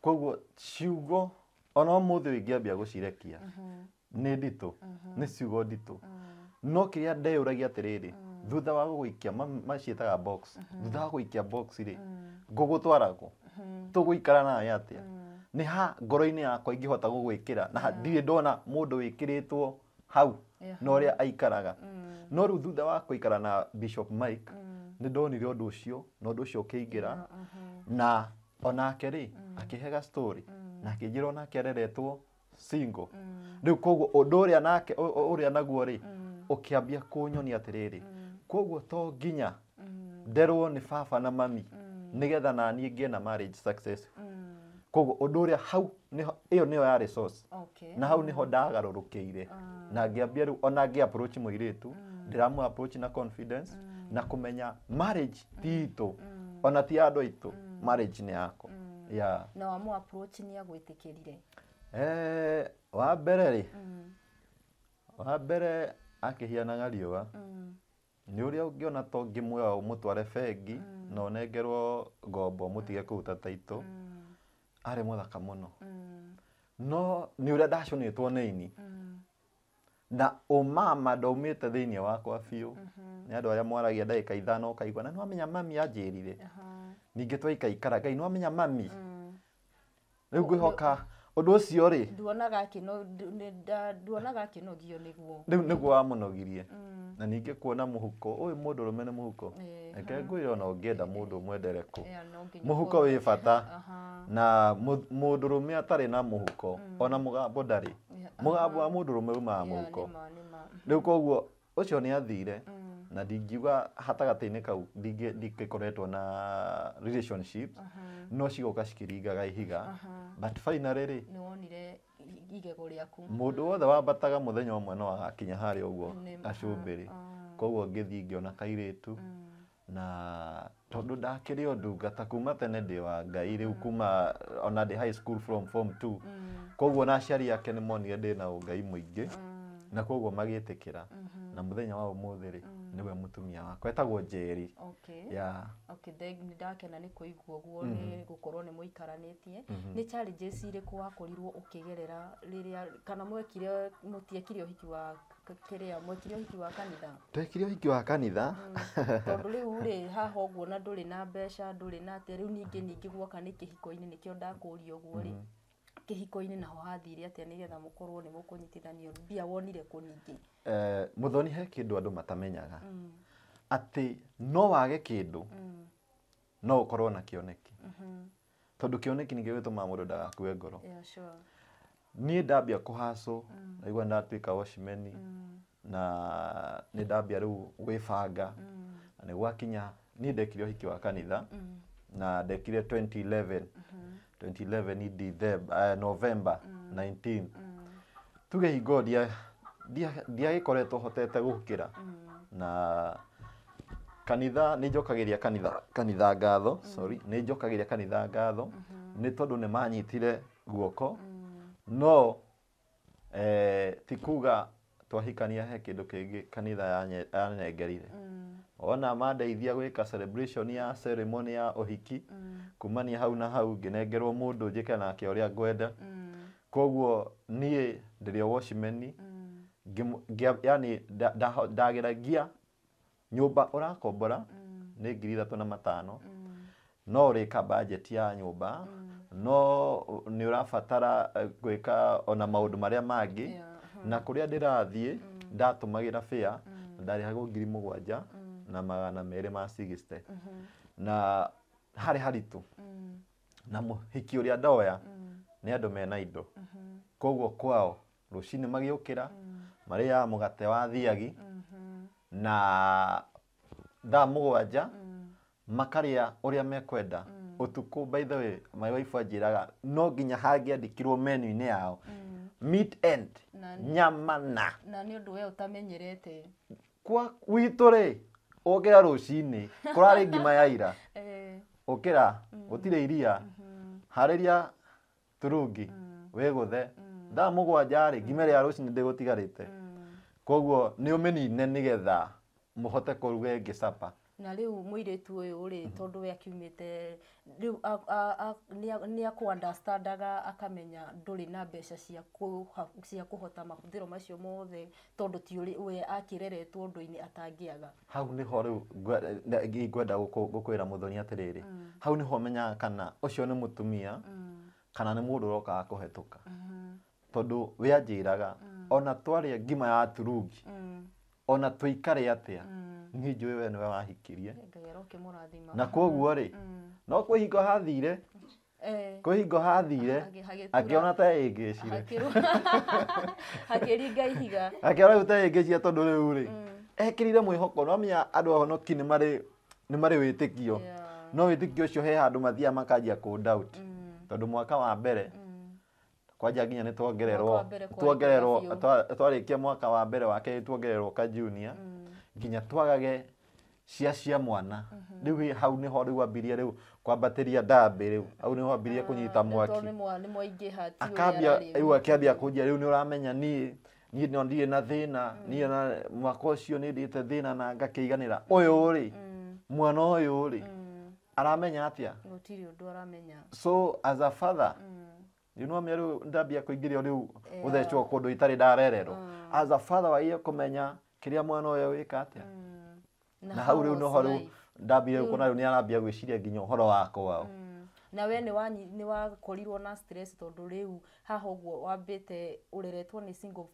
koguo ciugo ona må thä å ingäambia gå cirekia mm-hmm. nä nditå mm-hmm. nä ciugo nditå mm. no kä rä a ndeå ragia atä rä mm. rä thutha wa gå ikia maciätaga mm-hmm. thutha wa gå ikia rä ngå gå twaragwo tå gå ikara nawe atä a nä ha ngoro-inä yakwa ingä hota gå gwä kä ra na ndirä ndona må ndå wä kä rä two hau na å rä a aikaraga no rä u thutha wa kå ikara na bishop mike nä ndonire å ndå å cio na å ndå å cio å kä ingä ra na onake rä akä hega na akä njä ra onake areretwo rä u koguo å ndå å rä a naguo rä å mm. kä ambia kå nyoni atä rä mm. rä koguo to nginya mm. nderwo nä baba na mami nä getha naniä ngä na koguo å ndå å rä a hau ä yo nä yo yarä na hau nä ho ndagarå rå kä ire ah. na ngä ambia rä u ona ngä må irä tu ndä ramå na confidence mm na kumenya marriage mm. ti mm. ona ti aitå itu mm. marriage ni yako yeah na wamu approach ni agwitikirire eh wa mbere ri wa mbere akihianaga riũa nä å rä a å ngä ona to ngä mwä må tware bengi na å nengerwo ngombo må tige kå ruta taitå arä må thaka må no no nä å rä a ndaconä two nä ini na ũma madaumĩte thĩinĩ wakwa biũ mhm. ni andũ arĩa mwaragia ndagĩka ithano kaigwa na amenya mami anjĩrire ningĩ twaikaikara ngai amenya mami mm. rĩu ngwĩhoka ũndũ ũcio rĩ nduonaga akĩnogio nĩguo rĩu niguo wamũnogirie mm. na ningĩ kuona muhuko ũyũ mundu rũme nĩ mũhuko reke ngwĩre ona ũngĩenda mundu mwendere muhuko wi wĩ bata na mundu rũme atarĩ na muhuko mm. ona mũgambo ndarĩ Ah. mugambo wa mundu rume umaga muko riu koguo ucio ni athire mm. na ndingiuga hatagatainä kau ndingäkoretwo na relationship uh -huh. no cigoka cikiringaga ihiga uh -huh. but finally rä nä igego rĩaku må ndå wothe wambataga må thenya å mwe no agakinya harä a å guo acumbä rä ah. koguo ngä thiä ngä ona kairä tu mm. na tondå ndakärä o ndungata kuma tene ndä wa ngai rä u mm. kuma ona ndä high school from form two mm koguo na aciari ake nä monire ndä na å ngai må ingä mm. na koguo magä tä kä ra mm-hmm. na må thenya wa å må mm. thä rä nä we må tumia wakwa etagwo njeri nä ndakena nä kå igua å guo mm-hmm. nä gå korwo nä må ikaranä tie mm-hmm. nä irä kå wakorirwo å kä gerera rä a kana mwekire må tiekire å hiki wa kiria å hiki wa kanitha twekire uhiki wa kanitha tondu riu ri ndå rä na rä na ningä ningä na nä kä hiko-inä nä kä o ini nikio å guo rä kĩhiko-inĩ naho hathire atĩa nĩgetha mukorwo nĩ mũkũnyitithanio mbia wonire kũ ningĩ eh, mũthoni he kĩndũ andũ matamenyaga mm. atĩ no wage kĩndũ mm. no ũkorwo na kĩoneki mm-hmm. tondũ kĩoneki nĩkĩo gĩtũmaga mũndũ ndagakue ngoro niĩ ndambia kũhacwo mm. naigua ndatuĩka wacimeni na nĩ ndambia rĩu gwĩbanga na nĩ gwakinya niĩ ndekire ũhiki wa kanitha na ndekire 2011 2011 idi theba uh, november mm. 19 mm. tuge hingo ndiagikoretwo hotete gukira mm. na kanitha nä njokagiria kanitha kanitha ngatho mm. sorry nä kanitha ngatho mm -hmm. nä tondå nä manyitire guoko mm. no eh, tikuga twahikania he kä ndå kä ngä kanitha yanengerire mm ona mandeithia gwä celebration ya ceremony ya ohiki mm. kumania hau na hau nginengerwo mundu njike nake a ngwenda mm. koguo nie ndiri watchman mm. yani ndageragia nyå mba å rakombora mm. nä ngiri ithatå na matano mm. no urika budget ya nyå mba mm. no ni gwä ka ona ndå marä a mangä uh-huh. na kuria ndirathie mm. ndatumagira na mm. ndarä ndarihagwo ngiri mugwanja mm na magana merä ma na harä mm-hmm. haritå na må hiki å rä a ndoya mm. nä andå mena indo mm-hmm. koguo kwao rå cinä magä å kä ra marä mm. yaga må gate wa thiagi mm-hmm. na thaa må gwanja makarä mm. a å rä a mekwenda å tukå baithe maiwaibu raga no nginya hangä andĩkirwo menu-inä yao meat end nyamana na nä å ndå we å tamenyerete kwa witå rä ukira ruciini kurari ngima ya ira ukira *laughs* eh. mm. gutire iria mm-hmm. hariria turungi mm. wiguthe thaa mm. mugwanja rĩ ngima ĩrĩa rũcinĩ ndĩgũtigarĩte koguo nĩ ũmĩnine nĩgetha mũhote kũruga ĩngĩ capa na rä u må irä tu å yå rä mm-hmm. tondå we akiumä te nä akwandaga akamenya ndå rä na mbeca cia kå hota mahũthä ro macio mothe tondå ti we akä reretwo ndå-inä atangä aga hau nä ho rä u ngwenda gå kwä ra må thoni atä rä mm. rä hau nä ho menyaga kana å cio nä må tumia mm. kana nä må ndå å rokaga kå hetå ka mm-hmm. tondå we anjä raga mm. ona twarä ngima ya turungi ona tå ikarä atä a niä njå we nä we wahikä rie na koguo rä mm. no kwä hingo hathire eh. kwä hingo hathire akä ona ta ä ngä cire akä ringa ihiga akä ta ä ngä cire tondå rä u rä mm. ekä rire mwä hoko nomenya andå ahonoki nä marä wä tä kio no wä tä kio å cio he handå mathiaga makanjia kå mm. tondå mwaka wa mbere kwanja nginya nä twongererwo twarä kia mwaka wa mbere wake nä twongererwo ka junior mm nginya twagage cia cia mwana mhm. rä u hau nä ho rä u ambirie rä u kwambatä ria ndambä rä u hau nä ho ambirie ah, kå nyita mwaki akambia rä u akĩambia kå njia rä u nä å ramenya niä niä no ndirä na thä na mm. niä na mwaka å cio nä ndä te thä na na ngakä iganä ra å yå rä mm. mwana å yå rä aramenya atia gutirä å aramenya so as a father nä mm. nomä rä u ndambia kå ingä rio rä u eh. gå thecwo kå ndå itarä ndarererwo mm. as a father wagie kå menya kiria mwana uyu wika atia mm. na hau riu no horu ndambire kuona mm. u ni arambia gwiciria nginya horo wako wao mm. na we nä wa wakorirwo na stress tondå rä u haha å guo wambäte å reretwo nä rä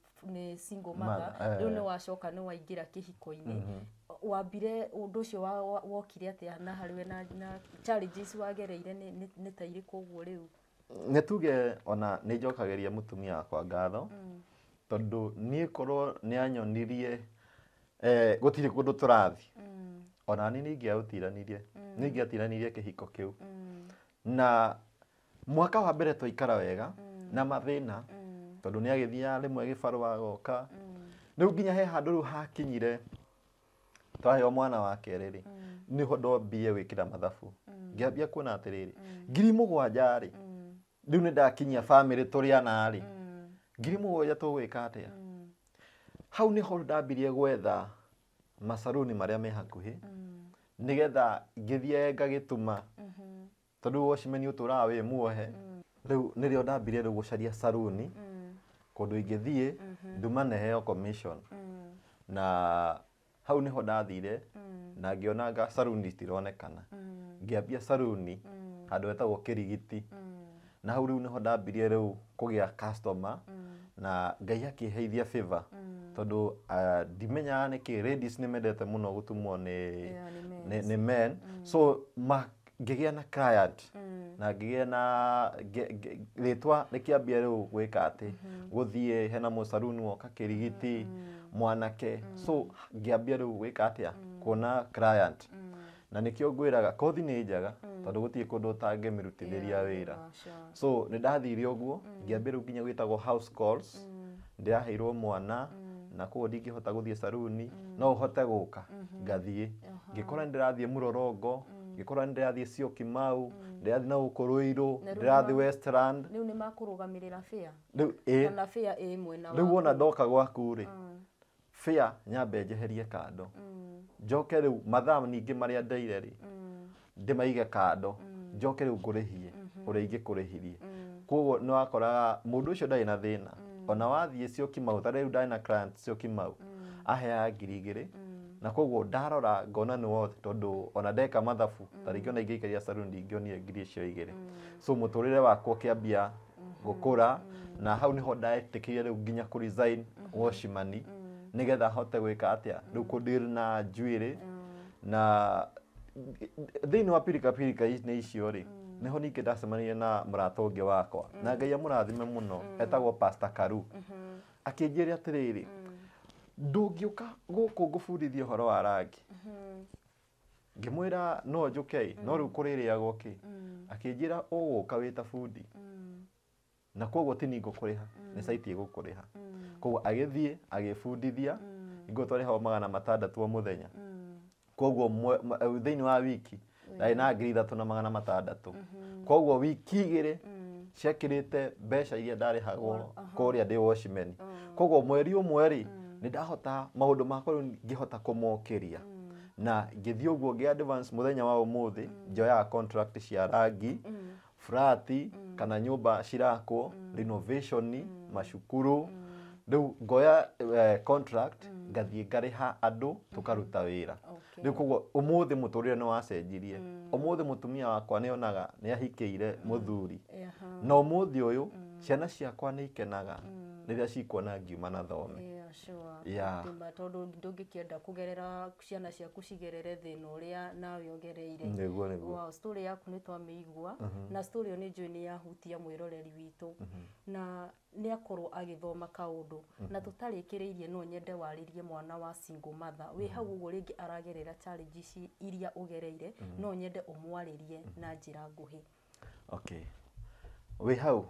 u nä wacoka nä waingä ra kä hiko-inä mm-hmm. wambire å ndå å cio wokire atä na harä na na challenges wagereire nä ta irä kå guo rä u nä tuge ona nä njokagä må tumia wakwa ngatho tondå niä korwo nä anyonirie Eh, gutire kundu turathi mm. ona ni ningiagutiranirie mm. ningiatiranirie kihiko kiu mm. na mwaka wa mbere twaikara wega na mathina tondu ni agithia rimwe gibaru agoka ni nginya he handu ru hakinyire twaheo mwana wa keriri niho ndombie gwikira mathabu ngiambia kuona atiriri ngiri mugwanja ri riu ni ndakinyia family turiana ana ri ngiri mugwanja tugwika atia hau niho ndambirie gwetha macaruni maria me hakuhi mm. nigetha ngithie ngagituma mm-hmm. tondu wocimeni uturaga wi muohe mm. riu nirio ndambirie riu gucaria saruni mm. kundu ingithie mm-hmm. nduma neheo commission na hau niho ndathire na nga saruni itironekana ngiambia saruni handu hetagwo kirigiti na hau riu niho ndambirie riu kugia customer na ngai heithia favor mm. tondå ah, ndimenyaga nä kä nä mendete må no gå tumwo nä men mm. so ngä gä a na client mm. na ngä gä a na u gwä ka atä gå thiä hena mũcaruni woka rigiti mwanake so gwä ka atä a kuona client na ngwä raga kothi nä njega tondå gå tiä kå ndå å tangä mä rutithä ria wä ra so nä ndathire å guo mm. ngäambä rä u nginya gwä tagwo mm. ndä raheirwo mwana mm. na koguo ndingĩhota gũthiĩ saruni no hote gũka mm-hmm. ngathiĩ uh-huh. ngĩkora nĩ ndĩrathiĩ mũrorongo ngĩkora nĩ ndĩrathiĩ ciokimau ndĩrathiĩ na gũkũrũirũ ndĩrathiĩ westland rĩu nĩ makũrũgamĩrĩra bĩa kana bĩa ĩ mwena rĩu ona ndoka gwaku rĩ bĩa nyambe njeherie kando njoke u mathaa ningĩ marĩa ndeire rĩ ndimaige kando mm. njoke riu ngurihie uria mhm. ingikurihirie mm. koguo ni wakoraga mundu ucio ndari na thina mm. ona wathiä ciokimau ta rä u ndarä na ciokimau aheaga ngiri igä rä na koguo ndarora ngona ni wothe tondu ona ndeka mathabu ta rä ona ingä ikaria saruni ingäonire ngiri icio igä so må tå rä re wakwa å mm-hmm. kä na hau nä ho ndaetä kä rire nginya kå resign mm-hmm. woshimani getha hote gwä ka atä a rä na njuä na thini wa pirika pirika ni icio mm. nä ho ningä ndacemanirie na å ngä wakwa mm. na ngai amurathime muno mm. etagwo å karu gå kå ngå bundithia å horo wa rangi mm-hmm. ra no njuke no riu kuririagwo ki akinjira uguka ta bundi na koguo ti ningo gå kå saiti ha koguo ingå agibundithia hao magana matandatũ o thenya mm koguo eh, thä wa wiki ndarä na ngiri ithatå na magana matandatå mm-hmm. koguo wiki igä rä te mbeca iria ndarĩhagwo kå rä a ndä wacimeni mm. koguo mweri å mwe rä mm. nä ndahota maå ndå makwa rä ngä hota kå mokä ria mm. na ngä thiä å guo ngä advance må thenya wa å må thä njoyaga contract cia rangi burati kana nyå mba cirakwo macukuru rä u ngoya eh, contract ngathiä ngarä andå mm-hmm. tå karuta wä ra rä u koguo å må thä må tå rä re nä wacenjirie å mm. må thä må tumia wakwa nä onaga nä ahikä ire må mm. thuri na å må thä å yå ciana ciakwa nä ikenaga rä rä a cikuona ngiuma na thome kå gerera ciana ciaku cigerere na å rä a nĩguo å gereire yaku twamä twamĩigua na story ĩyo nĩ njũĩ nĩ yahutia roreri witå na nä akorwo kaå ndå na irie no nyende rie mwana wa single mother wĩ hau ũguo rĩngĩ aragerera challenges iria gereire no nyende rie na njĩra nguhĩ okay wĩ hau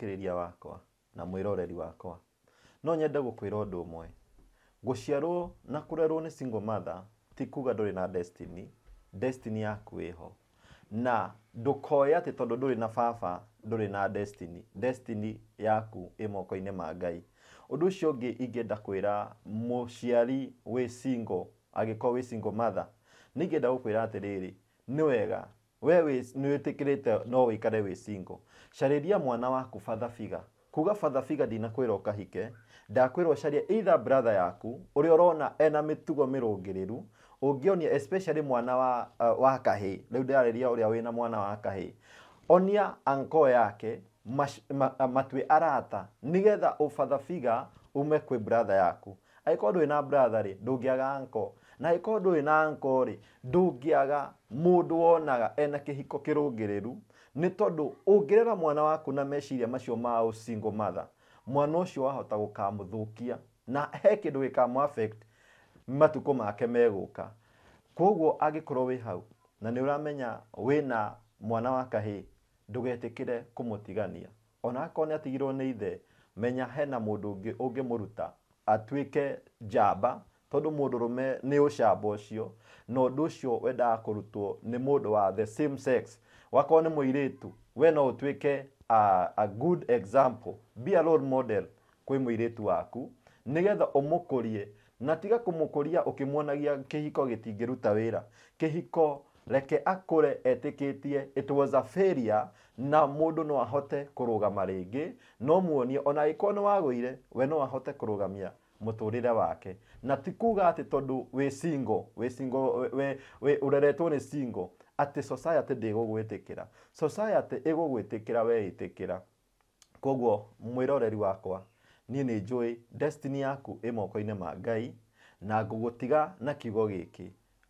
ria wakwa na roreri wakwa no nyende gukwira ũndũ umwe gũciarwo na kũrerwo ni single mother ti kuga ndũrĩ na destiny destiny yaku ĩho na ndũkoe atĩ tondu ndũrĩ na baba ndũrĩ na destiny destiny yaku ĩ moko-inĩ ma ngai ũndũ ũcio ũngĩ ingĩenda kwĩra mũciari wĩ single agĩkorwo wĩ single mother nĩ ingĩenda gũkwĩra atiriri ni wega we nĩ wĩtĩkĩrĩte no wĩikare wĩ single carĩria mwana waku father figure kuga ra å kahike ndakwä ra ndakwira ucarie either brother yaku å rona ena mitugo mirungiriru ungionia especially mwana wa uh, wa kahi riu ndirareria uria na mwana wa kahä onia anko yake mash, ma, uh, matwe arata nigetha ufatha figa ume kwĩ brother yaku angĩkorwo ndũrĩ na brother ngä aga anko na angĩkorwo ndũrĩ na anko aga må ndå wonaga ena kĩhiko kĩrũngĩrĩru nä tondå å ngä rera mwana waku na meciria macio ma single mother mwana å cio wahota gå kamå thå kia na he kä ndå gä kamå matukå make megå ka koguo angä korwo wä hau na nä å ramenya wä na mwana wa kahä getä kä re kå må tigania ona akorwo nä atigirwo nä ithe menya hena må ndå å ngä må ruta atuä ke njamba tondå må ndå rå me nä å camba å cio na å ndå å cio wendaga kå rutwo nä må ndå wa the same sex wakorwo irä tu we no ũtuĩke a, a good example be a role model getha å waku kå rie na tiga tingä ruta wä ra kä hiko reke akå re it was a failure na ndå no ahote rä ngä no muonie ona nä wagå ire we no ahote rä re wake na ti kuga atĩ tondũ wĩ single wĩ single we, we ũreretwo nĩ single atä society ra society ĩgũgwĩtĩkĩra we ra koguo mwĩroreri wakwa niä nä njũĩ destiny yaku ä moko inä ma ngai na tiga na kiugo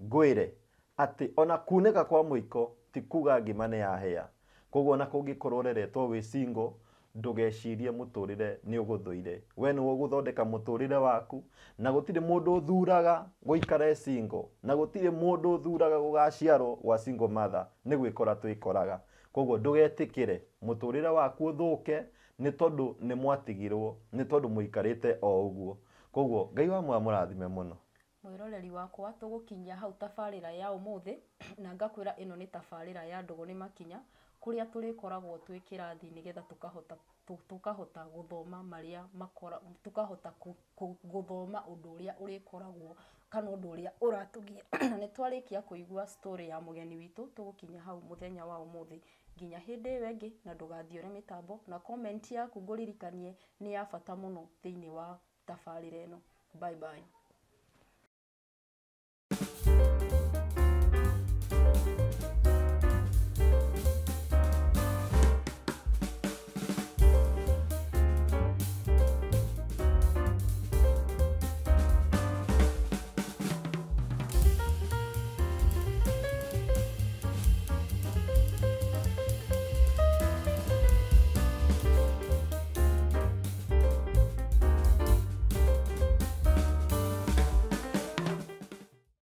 ngwä re atä ona ka kwa iko ti kuga ngima nĩ yahĩa koguo ona kũngĩkorwo reretwo wä single ndugecirie muturire ni uguthuire we ni uguthondeka muturire waku na gutire mundu thuraga guikare singo na gutire mundu thuraga gugaciarwo gwa singo mother ni gwikora twikoraga koguo ndugetikire muturire waku uthuke ni tondu ni mwatigirwo ni tondu muikarite o uguo koguo ngai wa mwa murathime muno mwiroreri wakwa tugukinyia hau tabarira ya umuthi na ngakwira ino ni tabarira ya ndugu ni makinya kũrĩa tũrĩkoragwo twĩ kĩrathi nĩgetha tũkahota tũkahota gũthoma marĩa tũkahota gũthoma ũndũ ũrĩa ũrĩkoragwo kana ũndũ ũrĩa ũratũgia na *clears throat* nĩtwarĩkia kũigua story ya mũgeni witũ tũgũkinya hau mũthenya wa ũmũthĩ nginya hĩndĩ ĩyo ĩngĩ na ndũgathiĩ ũre mĩtambo na comment yaku ngũririkanie nĩ ya bata mũno thĩiniĩ wa tabarĩra ĩno, bye bye.